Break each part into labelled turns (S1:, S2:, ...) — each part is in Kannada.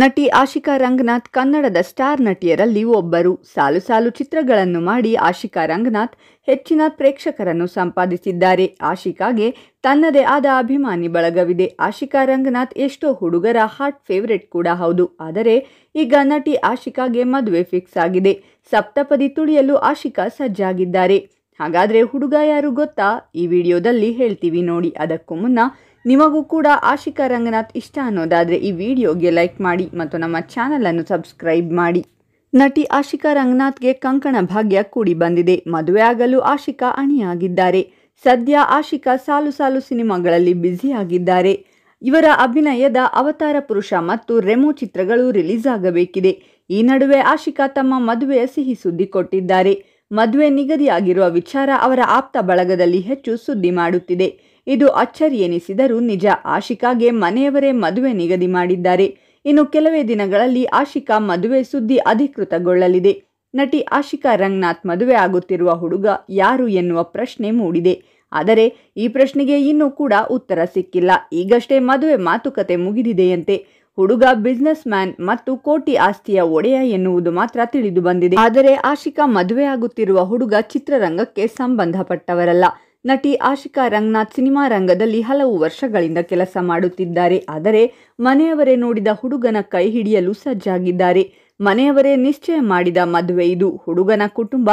S1: ನಟಿ ಆಶಿಕಾ ರಂಗನಾಥ್ ಕನ್ನಡದ ಸ್ಟಾರ್ ನಟಿಯರಲ್ಲಿ ಒಬ್ಬರು ಸಾಲು ಸಾಲು ಚಿತ್ರಗಳನ್ನು ಮಾಡಿ ಆಶಿಕಾ ರಂಗನಾಥ್ ಹೆಚ್ಚಿನ ಪ್ರೇಕ್ಷಕರನ್ನು ಸಂಪಾದಿಸಿದ್ದಾರೆ ಆಶಿಕಾಗೆ ತನ್ನದೇ ಆದ ಅಭಿಮಾನಿ ಬಳಗವಿದೆ ಆಶಿಕಾ ರಂಗನಾಥ್ ಎಷ್ಟೋ ಹುಡುಗರ ಹಾಟ್ ಫೇವ್ರೆಟ್ ಕೂಡ ಹೌದು ಆದರೆ ಈಗ ನಟಿ ಆಶಿಕಾಗೆ ಮದುವೆ ಫಿಕ್ಸ್ ಆಗಿದೆ ಸಪ್ತಪದಿ ತುಳಿಯಲು ಆಶಿಕಾ ಸಜ್ಜಾಗಿದ್ದಾರೆ ಹಾಗಾದರೆ ಹುಡುಗ ಯಾರು ಗೊತ್ತಾ ಈ ವಿಡಿಯೋದಲ್ಲಿ ಹೇಳ್ತೀವಿ ನೋಡಿ ಅದಕ್ಕೂ ಮುನ್ನ ನಿಮಗೂ ಕೂಡ ಆಶಿಕಾ ರಂಗನಾಥ್ ಇಷ್ಟ ಅನ್ನೋದಾದರೆ ಈ ವಿಡಿಯೋಗೆ ಲೈಕ್ ಮಾಡಿ ಮತ್ತು ನಮ್ಮ ಚಾನಲನ್ನು ಸಬ್ಸ್ಕ್ರೈಬ್ ಮಾಡಿ ನಟಿ ಆಶಿಕಾ ರಂಗನಾಥ್ಗೆ ಕಂಕಣ ಭಾಗ್ಯ ಕೂಡಿ ಬಂದಿದೆ ಮದುವೆ ಆಗಲು ಆಶಿಕಾ ಅಣಿಯಾಗಿದ್ದಾರೆ ಸದ್ಯ ಆಶಿಕಾ ಸಾಲು ಸಾಲು ಸಿನಿಮಾಗಳಲ್ಲಿ ಬ್ಯುಸಿಯಾಗಿದ್ದಾರೆ ಇವರ ಅಭಿನಯದ ಅವತಾರ ಪುರುಷ ಮತ್ತು ರೆಮೋ ಚಿತ್ರಗಳು ರಿಲೀಸ್ ಆಗಬೇಕಿದೆ ಈ ನಡುವೆ ಆಶಿಕಾ ತಮ್ಮ ಮದುವೆಯ ಸಿಹಿ ಸುದ್ದಿ ಕೊಟ್ಟಿದ್ದಾರೆ ಮದುವೆ ನಿಗದಿಯಾಗಿರುವ ವಿಚಾರ ಅವರ ಆಪ್ತ ಬಳಗದಲ್ಲಿ ಹೆಚ್ಚು ಸುದ್ದಿ ಮಾಡುತ್ತಿದೆ ಇದು ಅಚ್ಚರಿ ಎನಿಸಿದರೂ ನಿಜ ಆಶಿಕಾಗೆ ಮನೆಯವರೇ ಮದುವೆ ನಿಗದಿ ಮಾಡಿದ್ದಾರೆ ಇನ್ನು ಕೆಲವೇ ದಿನಗಳಲ್ಲಿ ಆಶಿಕಾ ಮದುವೆ ಸುದ್ದಿ ಅಧಿಕೃತಗೊಳ್ಳಲಿದೆ ನಟಿ ಆಶಿಕಾ ರಂಗನಾಥ್ ಮದುವೆ ಆಗುತ್ತಿರುವ ಹುಡುಗ ಯಾರು ಎನ್ನುವ ಪ್ರಶ್ನೆ ಮೂಡಿದೆ ಆದರೆ ಈ ಪ್ರಶ್ನೆಗೆ ಇನ್ನೂ ಕೂಡ ಉತ್ತರ ಸಿಕ್ಕಿಲ್ಲ ಈಗಷ್ಟೇ ಮದುವೆ ಮಾತುಕತೆ ಮುಗಿದಿದೆಯಂತೆ ಹುಡುಗ ಬಿಸ್ನೆಸ್ ಮ್ಯಾನ್ ಮತ್ತು ಕೋಟಿ ಆಸ್ತಿಯ ಒಡೆಯ ಎನ್ನುವುದು ಮಾತ್ರ ತಿಳಿದು ಬಂದಿದೆ ಆದರೆ ಆಶಿಕಾ ಮದುವೆ ಆಗುತ್ತಿರುವ ಹುಡುಗ ಚಿತ್ರರಂಗಕ್ಕೆ ಸಂಬಂಧಪಟ್ಟವರಲ್ಲ ನಟಿ ಆಶಿಕಾ ರಂಗನಾಥ್ ಸಿನಿಮಾ ರಂಗದಲ್ಲಿ ಹಲವು ವರ್ಷಗಳಿಂದ ಕೆಲಸ ಮಾಡುತ್ತಿದ್ದಾರೆ ಆದರೆ ಮನೆಯವರೇ ನೋಡಿದ ಹುಡುಗನ ಕೈ ಹಿಡಿಯಲು ಸಜ್ಜಾಗಿದ್ದಾರೆ ಮನೆಯವರೇ ನಿಶ್ಚಯ ಮಾಡಿದ ಮದುವೆ ಇದು ಹುಡುಗನ ಕುಟುಂಬ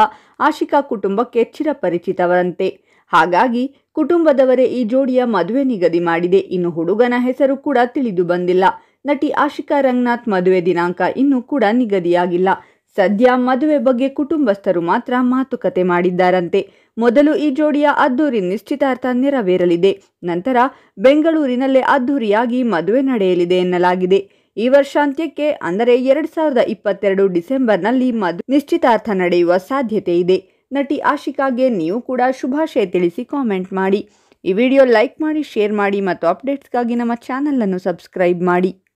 S1: ಆಶಿಕಾ ಕುಟುಂಬಕ್ಕೆ ಚಿರಪರಿಚಿತವರಂತೆ ಹಾಗಾಗಿ ಕುಟುಂಬದವರೇ ಈ ಜೋಡಿಯ ಮದುವೆ ನಿಗದಿ ಮಾಡಿದೆ ಇನ್ನು ಹುಡುಗನ ಹೆಸರು ಕೂಡ ತಿಳಿದು ಬಂದಿಲ್ಲ ನಟಿ ಆಶಿಕಾ ರಂಗನಾಥ್ ಮದುವೆ ದಿನಾಂಕ ಇನ್ನೂ ಕೂಡ ನಿಗದಿಯಾಗಿಲ್ಲ ಸದ್ಯ ಮದುವೆ ಬಗ್ಗೆ ಕುಟುಂಬಸ್ಥರು ಮಾತ್ರ ಮಾತುಕತೆ ಮಾಡಿದ್ದಾರಂತೆ ಮೊದಲು ಈ ಜೋಡಿಯ ಅದ್ದೂರಿ ನಿಶ್ಚಿತಾರ್ಥ ನೆರವೇರಲಿದೆ ನಂತರ ಬೆಂಗಳೂರಿನಲ್ಲೇ ಅದ್ದೂರಿಯಾಗಿ ಮದುವೆ ನಡೆಯಲಿದೆ ಎನ್ನಲಾಗಿದೆ ಈ ವರ್ಷಾಂತ್ಯಕ್ಕೆ ಅಂದರೆ ಎರಡ್ ಸಾವಿರದ ಇಪ್ಪತ್ತೆರಡು ಡಿಸೆಂಬರ್ನಲ್ಲಿ ಮದು ನಿಶ್ಚಿತಾರ್ಥ ನಡೆಯುವ ಸಾಧ್ಯತೆ ಇದೆ ನಟಿ ಆಶಿಕಾಗೆ ನೀವು ಕೂಡ ಶುಭಾಶಯ ತಿಳಿಸಿ ಕಾಮೆಂಟ್ ಮಾಡಿ ಈ ವಿಡಿಯೋ ಲೈಕ್ ಮಾಡಿ ಶೇರ್ ಮಾಡಿ ಮತ್ತು ಅಪ್ಡೇಟ್ಸ್ಗಾಗಿ ನಮ್ಮ ಚಾನಲನ್ನು ಸಬ್ಸ್ಕ್ರೈಬ್ ಮಾಡಿ